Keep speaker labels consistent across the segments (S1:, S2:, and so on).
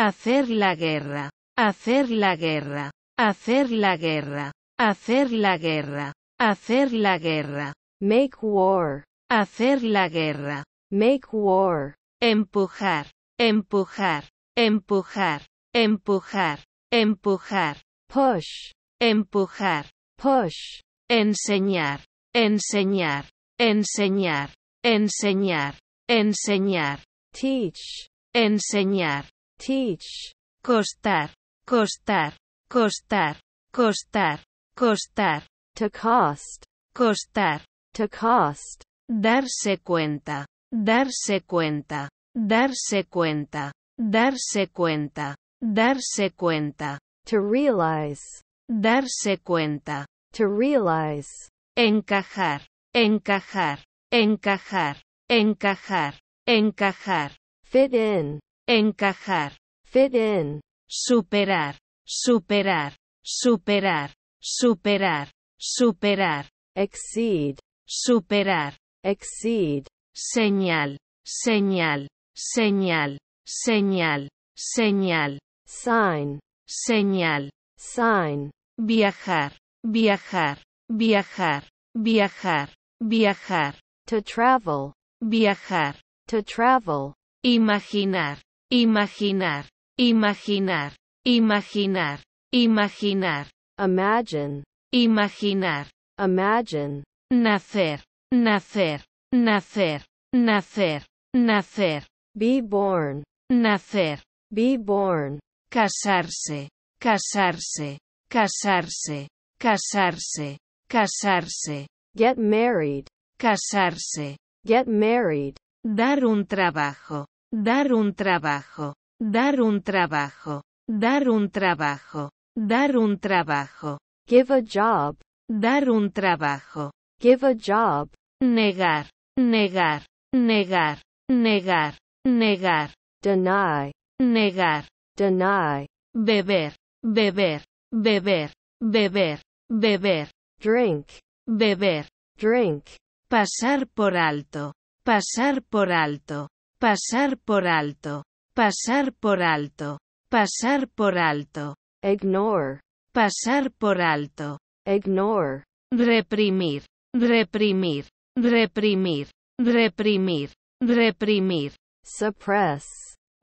S1: Hacer la guerra. Hacer la guerra. Hacer la guerra. Hacer la guerra. Hacer la guerra. Make war. Hacer la guerra. Make war. Empujar. Empujar. Empujar. Empujar. Empujar. Push. Empujar. Push. Enseñar. Enseñar. Enseñar. Enseñar. Enseñar. Teach. Enseñar. Teach. Costar. Costar. Costar. Costar. Costar. To cost. Costar. To cost. Darse cuenta. Darse cuenta. Darse cuenta. Darse cuenta. Darse cuenta. To realize. Darse cuenta. To realize. Encajar. Encajar. Encajar. Encajar. Encajar. Fit in encajar, fit in, superar, superar, superar, superar, superar, exceed, superar, exceed, señal, señal, señal, señal, señal, sign, señal, sign, viajar, viajar, viajar, viajar, viajar, to travel, viajar, to travel, imaginar, Imaginar, imaginar, imaginar, imaginar. Imagine. Imaginar. Imagine. Nacer, nacer, nacer, nacer, nacer. Be born. Nacer. Be born. Casarse, casarse, casarse, casarse, casarse. Get married. Casarse. Get married. Dar un trabajo. Dar un trabajo. Dar un trabajo. Dar un trabajo. Dar un trabajo. Give a job. Dar un trabajo. Give a job. Negar. Negar. Negar. Negar. Negar. Deny. Negar. Deny. Beber. Beber. Beber. Beber. Beber. Drink. Beber. Drink. Pasar por alto. Pasar por alto. Pasar por alto. Pasar por alto. Pasar por alto. Ignore. Pasar por alto. Ignore. Reprimir. Reprimir. Reprimir. Reprimir. Reprimir. Suppress.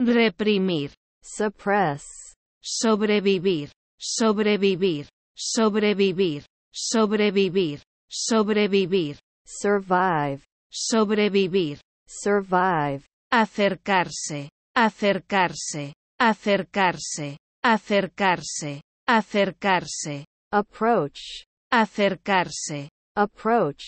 S1: Reprimir. Suppress. Sobrevivir. Sobrevivir. Sobrevivir. Sobrevivir. Sobrevivir. Survive. Sobrevivir. Survive acercarse, acercarse, acercarse, acercarse, acercarse, approach, acercarse, approach,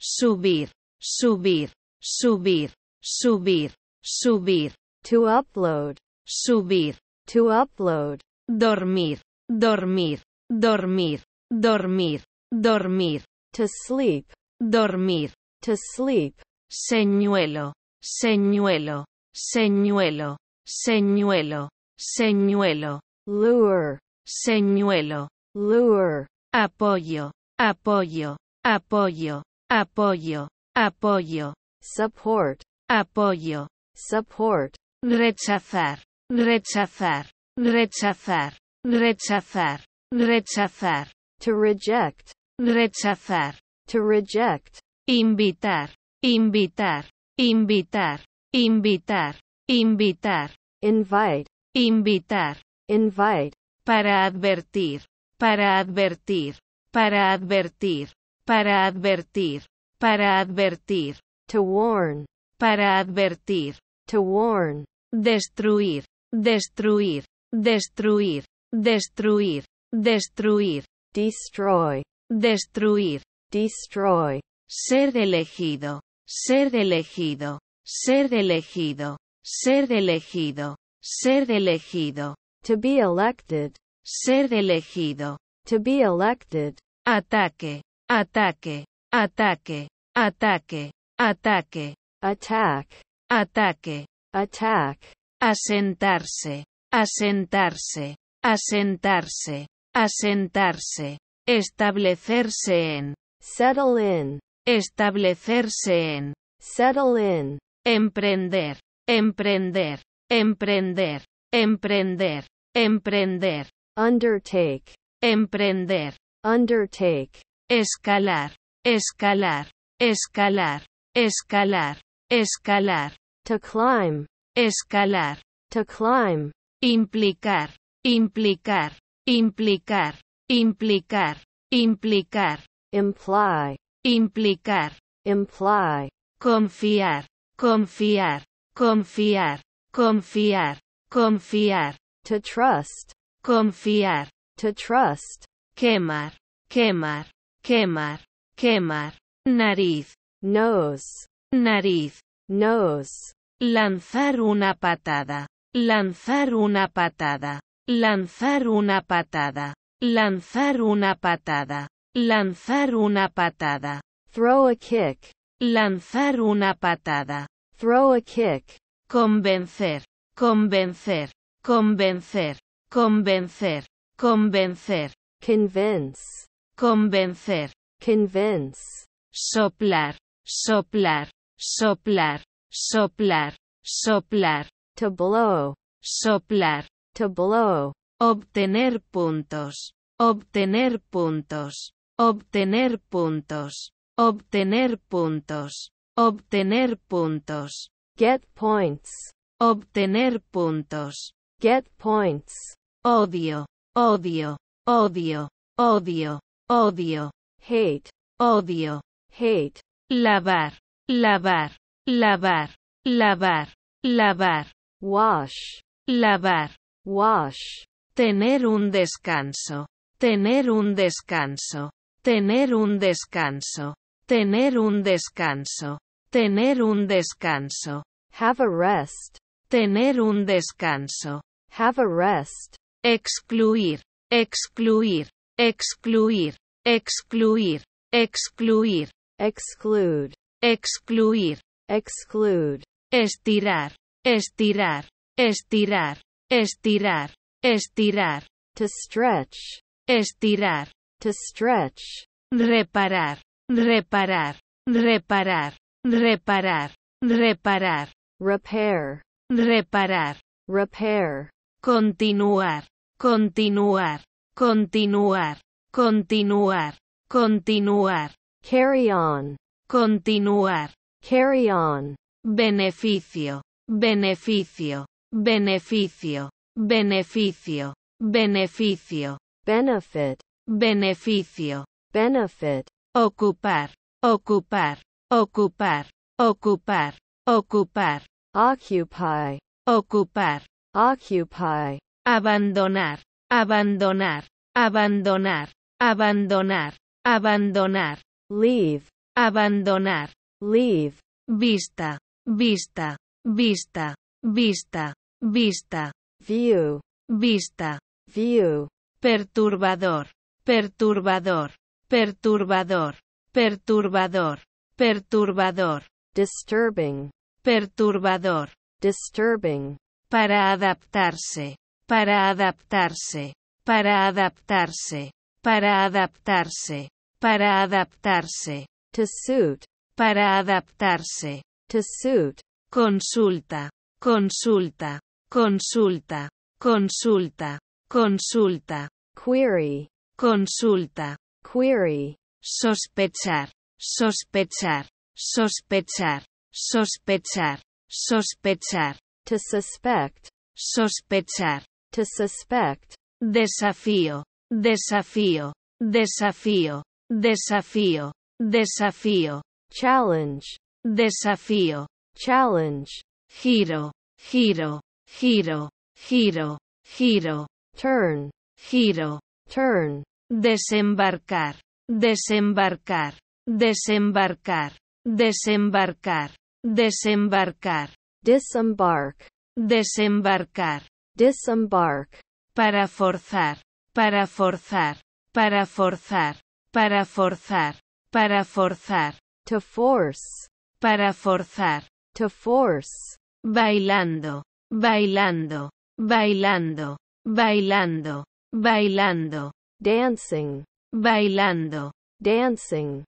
S1: subir, subir, subir, subir, subir, to upload, subir, to upload, dormir, dormir, dormir, dormir, dormir, to sleep, dormir, to sleep, señuelo, señuelo, señuelo, señuelo, señuelo, lure, señuelo, lure, apoyo, apoyo, apoyo, apoyo, apoyo, support, apoyo, support, rechazar, rechazar, rechazar, rechazar, rechazar, to reject, rechazar, to reject, invitar, invitar, Invitar. Invitar. Invitar. Invite. Invitar. Invite. Para advertir. Para advertir. Para advertir. Para advertir. Para advertir. To warn. Para advertir. To warn. Destruir. Destruir. Destruir. Destruir. Destruir. Destroy. Destruir. Destroy. Ser elegido ser elegido, ser elegido, ser elegido, ser elegido. To be elected. Ser elegido. To be elected. Ataque, ataque, ataque, ataque, ataque. Attack. Ataque. Attack. Asentarse, asentarse, asentarse, asentarse. Establecerse en. Settle in establecerse en, settle in, emprender, emprender, emprender, emprender, emprender, undertake, emprender, undertake, escalar, escalar, escalar, escalar, escalar, to climb, escalar, to climb, implicar, implicar, implicar, implicar, implicar, imply, implicar, imply, confiar, confiar, confiar, confiar, confiar, to trust, confiar, to trust, quemar, quemar, quemar, quemar, nariz, nose, nariz, nose, lanzar una patada, lanzar una patada, lanzar una patada, lanzar una patada. Lanzar una patada. Throw a kick. Lanzar una patada. Throw a kick. Convencer. Convencer. Convencer. Convencer. Convencer. Convince. Convencer. Convince. Soplar. Soplar. Soplar. Soplar. Soplar. To blow. Soplar. To blow. Obtener puntos. Obtener puntos. Obtener puntos. Obtener puntos. Obtener puntos. Get points. Obtener puntos. Get points. Odio. Odio. Odio. Odio. Odio. Hate. Odio. Hate. Lavar. Lavar. Lavar. Lavar. Lavar. Wash. Lavar. Wash. Tener un descanso. Tener un descanso. Tener un descanso. Tener un descanso. Tener un descanso. Have a rest. Tener un descanso. Have a rest. Excluir. Excluir. Excluir. Excluir. Excluir. Exclude. Excluir. Exclude. Estirar. Estirar. Estirar. Estirar. Estirar. To stretch. Estirar. to stretch. Reparar, reparar, reparar, reparar, reparar. Repair, reparar, repair. Continuar, continuar, continuar, continuar, continuar. Carry on, continuar, carry on. Beneficio, beneficio, beneficio, beneficio, beneficio. Benefit, Beneficio. Benefit. Ocupar. Ocupar. Ocupar. Ocupar. Ocupar. Occupy. Ocupar. Occupy. Abandonar. Abandonar. Abandonar. Abandonar. Abandonar. Leave. Abandonar. Leave. Vista. Vista. Vista. Vista. Vista. View. Vista. View. Perturbador. Perturbador. Perturbador. Perturbador. Perturbador. Disturbing. Perturbador. Disturbing. Para adaptarse. Para adaptarse. Para adaptarse. Para adaptarse. Para adaptarse. To suit. Para adaptarse. To suit. Consulta. Consulta. Consulta. Consulta. Consulta. Query. Consulta. Query. Sospechar. Sospechar. Sospechar. Sospechar. Sospechar. To suspect. Sospechar. To suspect. Desafío. Desafío. Desafío. Desafío. Desafío. Challenge. Desafío. Challenge. Giro. Giro. Giro. Giro. Giro. Turn. Giro. Turn desembarcar, desembarcar, desembarcar, desembarcar, desembarcar, Desembarcar. desembarcar, disembark, para forzar, para forzar, para forzar, para forzar, para forzar, to force, para forzar, to force, bailando, bailando, bailando, bailando, bailando dancing, bailando, dancing.